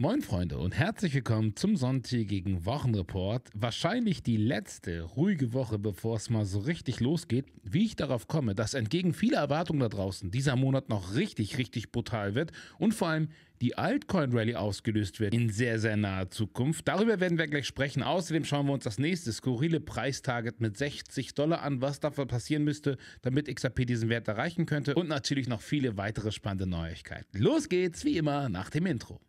Moin Freunde und herzlich willkommen zum sonntägigen Wochenreport. Wahrscheinlich die letzte ruhige Woche, bevor es mal so richtig losgeht. Wie ich darauf komme, dass entgegen vieler Erwartungen da draußen dieser Monat noch richtig, richtig brutal wird und vor allem die Altcoin Rally ausgelöst wird in sehr, sehr naher Zukunft. Darüber werden wir gleich sprechen. Außerdem schauen wir uns das nächste skurrile Preistarget mit 60 Dollar an, was dafür passieren müsste, damit XRP diesen Wert erreichen könnte und natürlich noch viele weitere spannende Neuigkeiten. Los geht's, wie immer, nach dem Intro.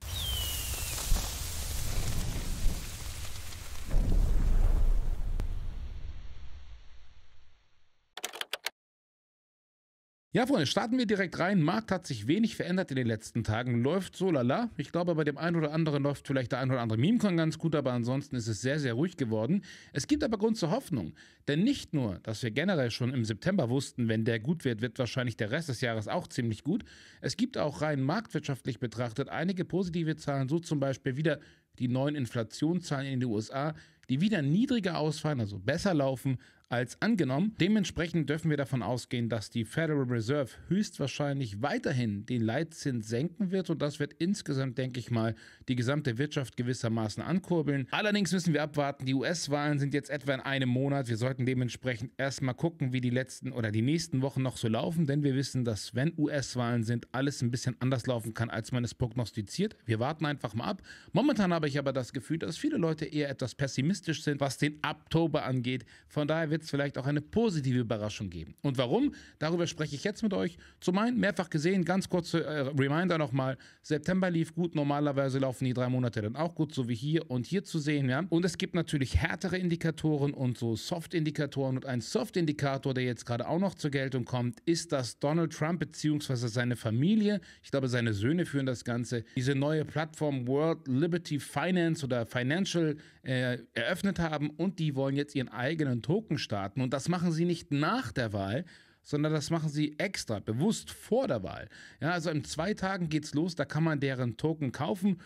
Ja, Freunde, starten wir direkt rein. Markt hat sich wenig verändert in den letzten Tagen. Läuft so lala. Ich glaube, bei dem einen oder anderen läuft vielleicht der ein oder andere meme Memecon ganz gut, aber ansonsten ist es sehr, sehr ruhig geworden. Es gibt aber Grund zur Hoffnung. Denn nicht nur, dass wir generell schon im September wussten, wenn der gut wird, wird wahrscheinlich der Rest des Jahres auch ziemlich gut. Es gibt auch rein marktwirtschaftlich betrachtet einige positive Zahlen, so zum Beispiel wieder die neuen Inflationszahlen in den USA die wieder niedriger ausfallen, also besser laufen als angenommen. Dementsprechend dürfen wir davon ausgehen, dass die Federal Reserve höchstwahrscheinlich weiterhin den Leitzins senken wird und das wird insgesamt, denke ich mal, die gesamte Wirtschaft gewissermaßen ankurbeln. Allerdings müssen wir abwarten, die US-Wahlen sind jetzt etwa in einem Monat. Wir sollten dementsprechend erstmal gucken, wie die letzten oder die nächsten Wochen noch so laufen, denn wir wissen, dass wenn US-Wahlen sind, alles ein bisschen anders laufen kann, als man es prognostiziert. Wir warten einfach mal ab. Momentan habe ich aber das Gefühl, dass viele Leute eher etwas pessimistisch optimistisch sind, was den Oktober angeht. Von daher wird es vielleicht auch eine positive Überraschung geben. Und warum? Darüber spreche ich jetzt mit euch. Zum einen, mehrfach gesehen, ganz kurze äh, Reminder nochmal: September lief gut. Normalerweise laufen die drei Monate dann auch gut, so wie hier und hier zu sehen. Ja? Und es gibt natürlich härtere Indikatoren und so Soft-Indikatoren. Und ein Soft-Indikator, der jetzt gerade auch noch zur Geltung kommt, ist, dass Donald Trump bzw. seine Familie, ich glaube, seine Söhne führen das Ganze, diese neue Plattform World Liberty Finance oder Financial äh, eröffnet eröffnet haben und die wollen jetzt ihren eigenen Token starten. Und das machen sie nicht nach der Wahl, sondern das machen sie extra, bewusst vor der Wahl. Ja, also in zwei Tagen geht's los, da kann man deren Token kaufen.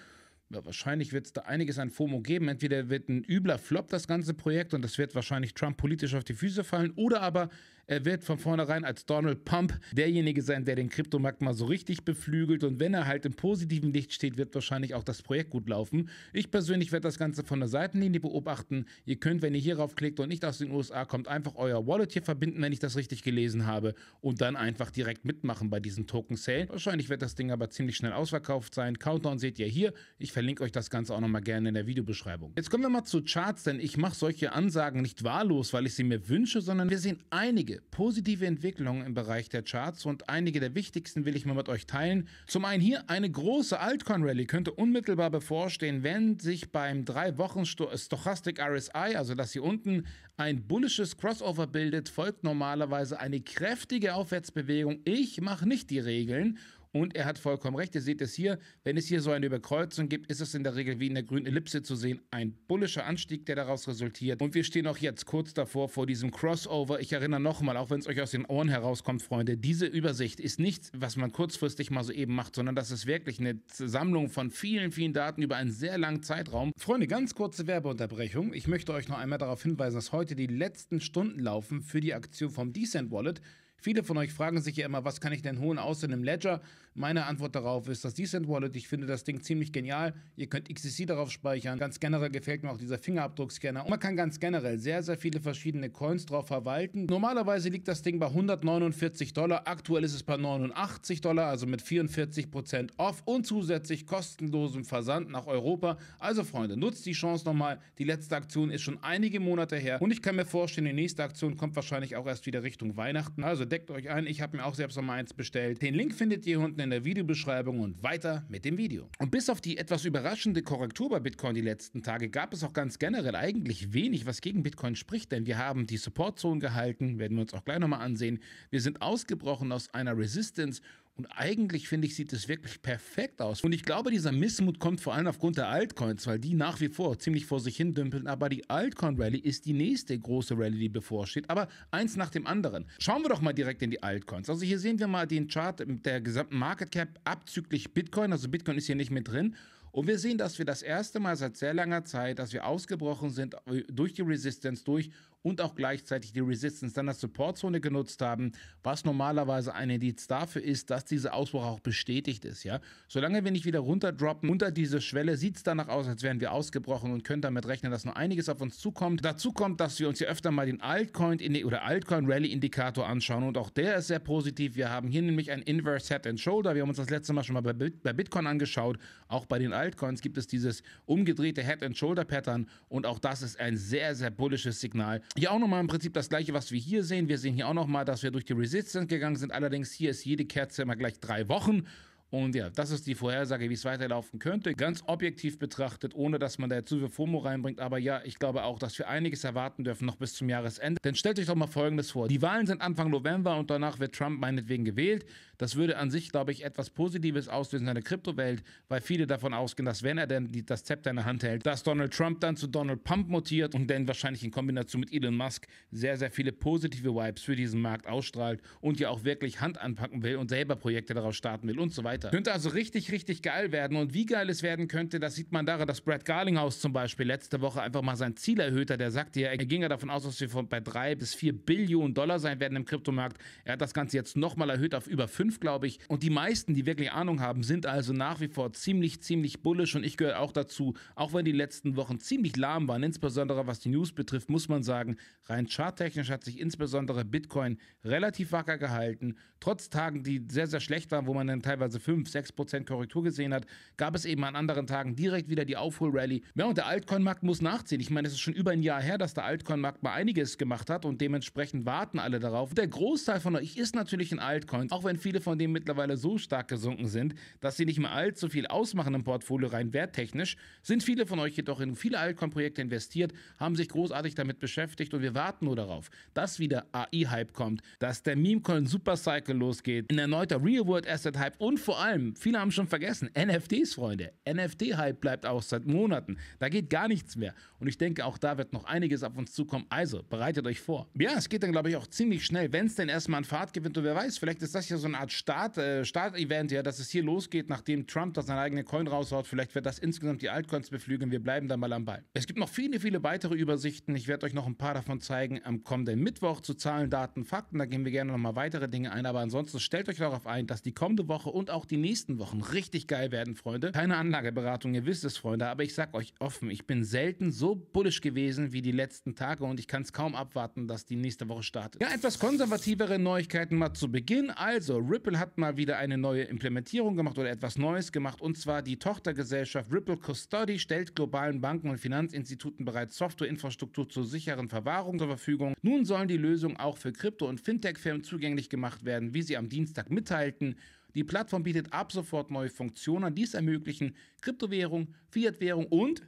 Ja, wahrscheinlich wird es da einiges an FOMO geben. Entweder wird ein übler Flop das ganze Projekt und das wird wahrscheinlich Trump politisch auf die Füße fallen, oder aber er wird von vornherein als Donald Pump derjenige sein, der den Kryptomarkt mal so richtig beflügelt. Und wenn er halt im positiven Licht steht, wird wahrscheinlich auch das Projekt gut laufen. Ich persönlich werde das Ganze von der Seitenlinie beobachten. Ihr könnt, wenn ihr hierauf klickt und nicht aus den USA kommt, einfach euer Wallet hier verbinden, wenn ich das richtig gelesen habe. Und dann einfach direkt mitmachen bei diesem Token Sale. Wahrscheinlich wird das Ding aber ziemlich schnell ausverkauft sein. Countdown seht ihr hier. Ich verlinke euch das Ganze auch nochmal gerne in der Videobeschreibung. Jetzt kommen wir mal zu Charts, denn ich mache solche Ansagen nicht wahllos, weil ich sie mir wünsche, sondern wir sehen einige einige positive Entwicklungen im Bereich der Charts und einige der wichtigsten will ich mal mit euch teilen. Zum einen hier, eine große Altcoin-Rally könnte unmittelbar bevorstehen, wenn sich beim 3-Wochen-Stochastic äh, RSI, also das hier unten, ein bullisches Crossover bildet, folgt normalerweise eine kräftige Aufwärtsbewegung. Ich mache nicht die Regeln und er hat vollkommen recht. Ihr seht es hier. Wenn es hier so eine Überkreuzung gibt, ist es in der Regel wie in der grünen Ellipse zu sehen. Ein bullischer Anstieg, der daraus resultiert. Und wir stehen auch jetzt kurz davor vor diesem Crossover. Ich erinnere nochmal, auch wenn es euch aus den Ohren herauskommt, Freunde, diese Übersicht ist nichts, was man kurzfristig mal so eben macht, sondern das ist wirklich eine Sammlung von vielen, vielen Daten über einen sehr langen Zeitraum. Freunde, ganz kurze Werbeunterbrechung. Ich möchte euch noch einmal darauf hinweisen, dass heute die letzten Stunden laufen für die Aktion vom Decent Wallet. Viele von euch fragen sich ja immer, was kann ich denn holen außer einem Ledger? Meine Antwort darauf ist das Decent Wallet. Ich finde das Ding ziemlich genial. Ihr könnt XCC darauf speichern. Ganz generell gefällt mir auch dieser Fingerabdruckscanner. Und man kann ganz generell sehr, sehr viele verschiedene Coins drauf verwalten. Normalerweise liegt das Ding bei 149 Dollar. Aktuell ist es bei 89 Dollar, also mit 44% off und zusätzlich kostenlosem Versand nach Europa. Also Freunde, nutzt die Chance nochmal. Die letzte Aktion ist schon einige Monate her und ich kann mir vorstellen, die nächste Aktion kommt wahrscheinlich auch erst wieder Richtung Weihnachten. Also deckt euch ein. Ich habe mir auch selbst nochmal eins bestellt. Den Link findet ihr unten in der Videobeschreibung und weiter mit dem Video. Und bis auf die etwas überraschende Korrektur bei Bitcoin die letzten Tage gab es auch ganz generell eigentlich wenig, was gegen Bitcoin spricht, denn wir haben die Supportzone gehalten, werden wir uns auch gleich nochmal ansehen. Wir sind ausgebrochen aus einer Resistance und eigentlich finde ich, sieht es wirklich perfekt aus. Und ich glaube, dieser Missmut kommt vor allem aufgrund der Altcoins, weil die nach wie vor ziemlich vor sich hin dümpeln. Aber die Altcoin Rally ist die nächste große Rally, die bevorsteht. Aber eins nach dem anderen. Schauen wir doch mal direkt in die Altcoins. Also hier sehen wir mal den Chart mit der gesamten Market Cap abzüglich Bitcoin. Also Bitcoin ist hier nicht mit drin. Und wir sehen, dass wir das erste Mal seit sehr langer Zeit, dass wir ausgebrochen sind äh, durch die Resistance durch und auch gleichzeitig die Resistance dann als Supportzone genutzt haben, was normalerweise ein Indiz dafür ist, dass dieser Ausbruch auch bestätigt ist. Ja? Solange wir nicht wieder runterdroppen unter diese Schwelle, sieht es danach aus, als wären wir ausgebrochen und können damit rechnen, dass noch einiges auf uns zukommt. Dazu kommt, dass wir uns hier öfter mal den Altcoin oder Altcoin Rally Indikator anschauen und auch der ist sehr positiv. Wir haben hier nämlich ein Inverse Head and Shoulder. Wir haben uns das letzte Mal schon mal bei, Bitcoin angeschaut, auch bei den Altcoin Altcoins gibt es dieses umgedrehte Head-and-Shoulder-Pattern und auch das ist ein sehr, sehr bullisches Signal. Hier auch nochmal im Prinzip das gleiche, was wir hier sehen. Wir sehen hier auch nochmal, dass wir durch die Resistance gegangen sind. Allerdings hier ist jede Kerze immer gleich drei Wochen. Und ja, das ist die Vorhersage, wie es weiterlaufen könnte. Ganz objektiv betrachtet, ohne dass man da zu viel FOMO reinbringt. Aber ja, ich glaube auch, dass wir einiges erwarten dürfen noch bis zum Jahresende. Denn stellt euch doch mal Folgendes vor. Die Wahlen sind Anfang November und danach wird Trump meinetwegen gewählt. Das würde an sich, glaube ich, etwas Positives auslösen in der Kryptowelt, weil viele davon ausgehen, dass wenn er denn die, das Zepter in der Hand hält, dass Donald Trump dann zu Donald Pump mutiert und dann wahrscheinlich in Kombination mit Elon Musk sehr, sehr viele positive Vibes für diesen Markt ausstrahlt und ja auch wirklich Hand anpacken will und selber Projekte daraus starten will und so weiter. Könnte also richtig, richtig geil werden und wie geil es werden könnte, das sieht man daran, dass Brad Garlinghaus zum Beispiel letzte Woche einfach mal sein Ziel erhöht hat. Der sagte ja, er ging ja davon aus, dass wir von bei drei bis vier Billionen Dollar sein werden im Kryptomarkt. Er hat das Ganze jetzt nochmal erhöht auf über fünf 5, glaube ich. Und die meisten, die wirklich Ahnung haben, sind also nach wie vor ziemlich, ziemlich bullisch und ich gehöre auch dazu. Auch wenn die letzten Wochen ziemlich lahm waren, insbesondere was die News betrifft, muss man sagen, rein charttechnisch hat sich insbesondere Bitcoin relativ wacker gehalten. Trotz Tagen, die sehr, sehr schlecht waren, wo man dann teilweise 5, 6 Prozent Korrektur gesehen hat, gab es eben an anderen Tagen direkt wieder die Aufholrally. Ja, und der Altcoin-Markt muss nachziehen. Ich meine, es ist schon über ein Jahr her, dass der Altcoin-Markt mal einiges gemacht hat und dementsprechend warten alle darauf. Der Großteil von euch ist natürlich in Altcoin, auch wenn viele viele von denen mittlerweile so stark gesunken sind, dass sie nicht mehr allzu viel ausmachen im Portfolio rein werttechnisch, sind viele von euch jedoch in viele Altcoin-Projekte investiert, haben sich großartig damit beschäftigt und wir warten nur darauf, dass wieder AI-Hype kommt, dass der Meme-Coin Supercycle losgeht, ein erneuter Real-World-Asset-Hype und vor allem, viele haben schon vergessen, NFTs, Freunde. NFT-Hype bleibt auch seit Monaten. Da geht gar nichts mehr. Und ich denke, auch da wird noch einiges auf uns zukommen. Also, bereitet euch vor. Ja, es geht dann, glaube ich, auch ziemlich schnell, wenn es denn erstmal an Fahrt gewinnt und wer weiß, vielleicht ist das ja so eine Art Start, äh, Start-Event, ja, dass es hier losgeht, nachdem Trump da seine eigene Coin raushaut. Vielleicht wird das insgesamt die Altcoins beflügeln. Wir bleiben da mal am Ball. Es gibt noch viele, viele weitere Übersichten. Ich werde euch noch ein paar davon zeigen am kommenden Mittwoch zu Zahlen, Daten, Fakten. Da gehen wir gerne nochmal weitere Dinge ein. Aber ansonsten stellt euch darauf ein, dass die kommende Woche und auch die nächsten Wochen richtig geil werden, Freunde. Keine Anlageberatung, ihr wisst es, Freunde. Aber ich sag euch offen, ich bin selten so bullisch gewesen wie die letzten Tage und ich kann es kaum abwarten, dass die nächste Woche startet. Ja, etwas konservativere Neuigkeiten mal zu Beginn. Also, Ripple hat mal wieder eine neue Implementierung gemacht oder etwas Neues gemacht. Und zwar die Tochtergesellschaft Ripple Custody stellt globalen Banken und Finanzinstituten bereits Softwareinfrastruktur zur sicheren Verwahrung zur Verfügung. Nun sollen die Lösungen auch für Krypto- und Fintech-Firmen zugänglich gemacht werden, wie sie am Dienstag mitteilten. Die Plattform bietet ab sofort neue Funktionen, die es ermöglichen, Kryptowährung, Fiat-Währung und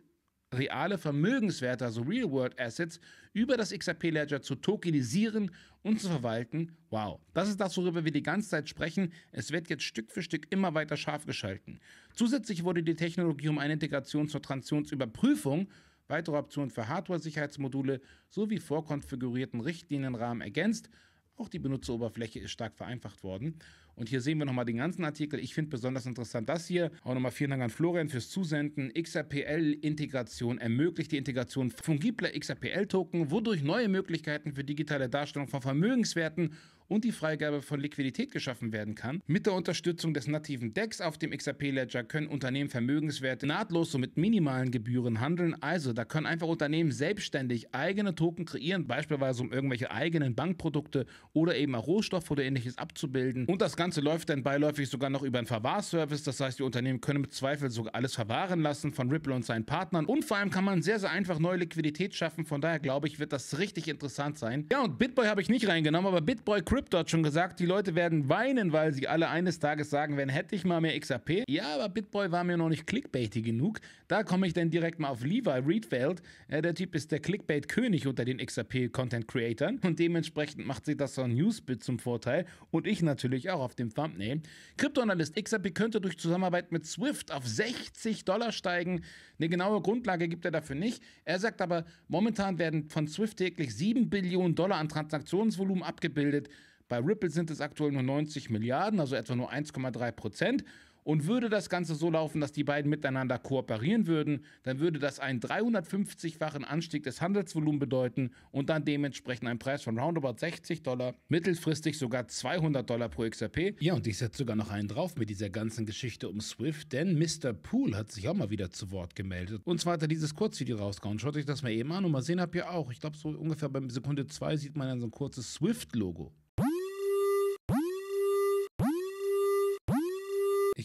reale Vermögenswerte, also Real-World-Assets, über das XRP-Ledger zu tokenisieren und zu verwalten. Wow, das ist das, worüber wir die ganze Zeit sprechen. Es wird jetzt Stück für Stück immer weiter scharf geschalten. Zusätzlich wurde die Technologie um eine Integration zur Transitionsüberprüfung weitere Optionen für Hardware-Sicherheitsmodule sowie vorkonfigurierten Richtlinienrahmen ergänzt. Auch die Benutzeroberfläche ist stark vereinfacht worden. Und hier sehen wir nochmal den ganzen Artikel. Ich finde besonders interessant das hier. Auch nochmal vielen Dank an Florian fürs Zusenden. XRPL-Integration ermöglicht die Integration fungibler XRPL-Token, wodurch neue Möglichkeiten für digitale Darstellung von Vermögenswerten und die Freigabe von Liquidität geschaffen werden kann. Mit der Unterstützung des nativen DEX auf dem XRP-Ledger können Unternehmen Vermögenswerte nahtlos und mit minimalen Gebühren handeln. Also da können einfach Unternehmen selbstständig eigene Token kreieren, beispielsweise um irgendwelche eigenen Bankprodukte oder eben auch Rohstoff oder ähnliches abzubilden. Und das Ganze läuft dann beiläufig sogar noch über einen Verwahrservice. Das heißt, die Unternehmen können im Zweifel sogar alles verwahren lassen von Ripple und seinen Partnern. Und vor allem kann man sehr, sehr einfach neue Liquidität schaffen. Von daher glaube ich, wird das richtig interessant sein. Ja, und Bitboy habe ich nicht reingenommen, aber Bitboy Crypto Crypto hat schon gesagt, die Leute werden weinen, weil sie alle eines Tages sagen werden, hätte ich mal mehr XAP. Ja, aber Bitboy war mir noch nicht clickbaity genug. Da komme ich dann direkt mal auf Levi Reedfeld. der Typ ist der Clickbait-König unter den xrp content creatern und dementsprechend macht sich das so ein Newsbit zum Vorteil und ich natürlich auch auf dem Thumbnail. Kryptoanalyst XRP könnte durch Zusammenarbeit mit Swift auf 60 Dollar steigen. Eine genaue Grundlage gibt er dafür nicht. Er sagt aber, momentan werden von Swift täglich 7 Billionen Dollar an Transaktionsvolumen abgebildet. Bei Ripple sind es aktuell nur 90 Milliarden, also etwa nur 1,3 Prozent. Und würde das Ganze so laufen, dass die beiden miteinander kooperieren würden, dann würde das einen 350-fachen Anstieg des Handelsvolumens bedeuten und dann dementsprechend einen Preis von roundabout 60 Dollar, mittelfristig sogar 200 Dollar pro XRP. Ja, und ich setze sogar noch einen drauf mit dieser ganzen Geschichte um Swift, denn Mr. Pool hat sich auch mal wieder zu Wort gemeldet. Und zwar hat er dieses Kurzvideo rausgehauen. Schaut euch das mal eben an und mal sehen habt ihr auch. Ich glaube, so ungefähr bei Sekunde 2 sieht man dann so ein kurzes Swift-Logo.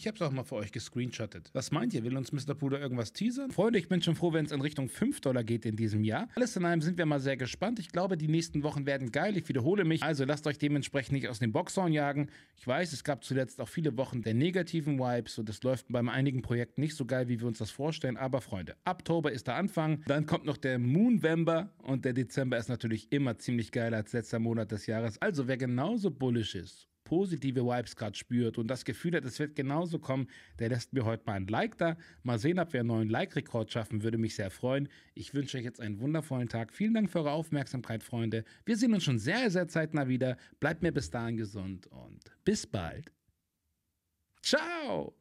Ich hab's auch mal für euch gescreenshottet. Was meint ihr? Will uns Mr. Puder irgendwas teasern? Freunde, ich bin schon froh, wenn es in Richtung 5 Dollar geht in diesem Jahr. Alles in allem sind wir mal sehr gespannt. Ich glaube, die nächsten Wochen werden geil. Ich wiederhole mich. Also lasst euch dementsprechend nicht aus dem Boxhorn jagen. Ich weiß, es gab zuletzt auch viele Wochen der negativen Vibes und es läuft bei einigen Projekten nicht so geil, wie wir uns das vorstellen. Aber Freunde, Oktober ist der Anfang. Dann kommt noch der Moonvember und der Dezember ist natürlich immer ziemlich geiler als letzter Monat des Jahres. Also wer genauso bullisch ist positive Vibes gerade spürt und das Gefühl hat, es wird genauso kommen, der lässt mir heute mal ein Like da. Mal sehen, ob wir einen neuen Like-Rekord schaffen, würde mich sehr freuen. Ich wünsche euch jetzt einen wundervollen Tag. Vielen Dank für eure Aufmerksamkeit, Freunde. Wir sehen uns schon sehr, sehr zeitnah wieder. Bleibt mir bis dahin gesund und bis bald. Ciao!